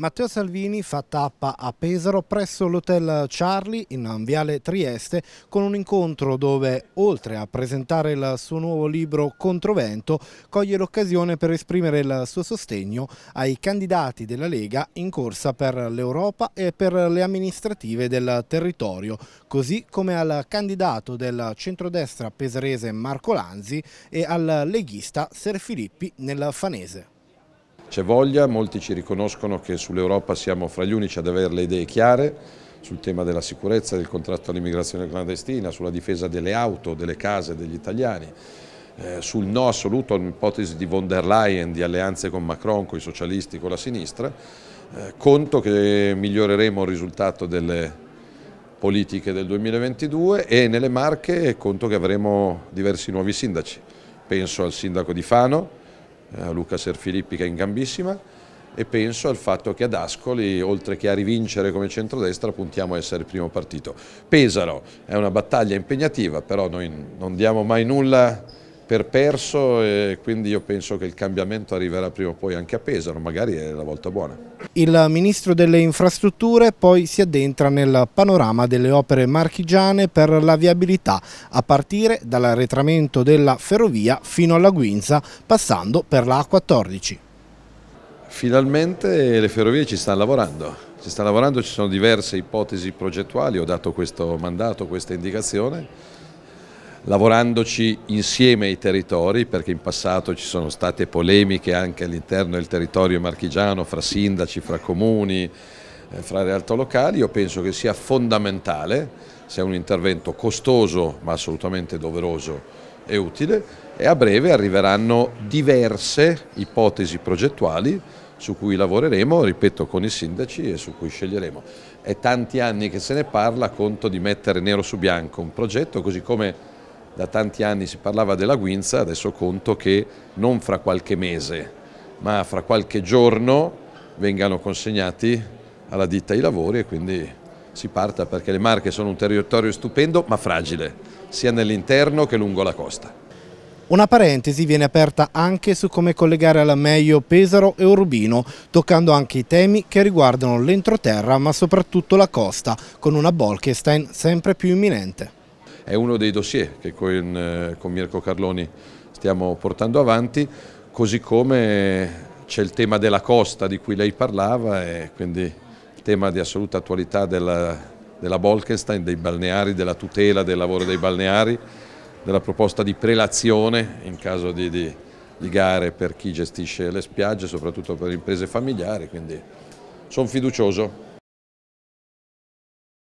Matteo Salvini fa tappa a Pesaro presso l'hotel Charlie in Viale Trieste con un incontro dove, oltre a presentare il suo nuovo libro Controvento, coglie l'occasione per esprimere il suo sostegno ai candidati della Lega in corsa per l'Europa e per le amministrative del territorio, così come al candidato del centrodestra pesarese Marco Lanzi e al leghista Ser Filippi nel Fanese. C'è voglia, molti ci riconoscono che sull'Europa siamo fra gli unici ad avere le idee chiare sul tema della sicurezza, del contratto all'immigrazione clandestina, sulla difesa delle auto, delle case, degli italiani. Eh, sul no assoluto all'ipotesi di von der Leyen, di alleanze con Macron, con i socialisti, con la sinistra, eh, conto che miglioreremo il risultato delle politiche del 2022 e nelle Marche conto che avremo diversi nuovi sindaci. Penso al sindaco di Fano, Luca Serfilippi che è in gambissima e penso al fatto che ad Ascoli, oltre che a rivincere come centrodestra, puntiamo a essere il primo partito. Pesaro è una battaglia impegnativa, però noi non diamo mai nulla per perso e quindi io penso che il cambiamento arriverà prima o poi anche a Pesaro, magari è la volta buona. Il Ministro delle Infrastrutture poi si addentra nel panorama delle opere marchigiane per la viabilità, a partire dall'arretramento della ferrovia fino alla Guinza, passando per la A14. Finalmente le ferrovie ci stanno lavorando, ci stanno lavorando, ci sono diverse ipotesi progettuali, ho dato questo mandato, questa indicazione, lavorandoci insieme ai territori, perché in passato ci sono state polemiche anche all'interno del territorio marchigiano, fra sindaci, fra comuni, eh, fra realtà locali, io penso che sia fondamentale, sia un intervento costoso ma assolutamente doveroso e utile e a breve arriveranno diverse ipotesi progettuali su cui lavoreremo, ripeto, con i sindaci e su cui sceglieremo. È tanti anni che se ne parla, conto di mettere nero su bianco un progetto così come da tanti anni si parlava della guinza, adesso conto che non fra qualche mese, ma fra qualche giorno vengano consegnati alla ditta i lavori e quindi si parta perché le Marche sono un territorio stupendo ma fragile, sia nell'interno che lungo la costa. Una parentesi viene aperta anche su come collegare alla meglio Pesaro e Urbino, toccando anche i temi che riguardano l'entroterra ma soprattutto la costa, con una Bolkestein sempre più imminente è uno dei dossier che con, eh, con Mirko Carloni stiamo portando avanti, così come c'è il tema della costa di cui lei parlava e quindi il tema di assoluta attualità della, della Bolkestein, dei balneari, della tutela del lavoro dei balneari, della proposta di prelazione in caso di, di, di gare per chi gestisce le spiagge, soprattutto per imprese familiari, quindi sono fiducioso.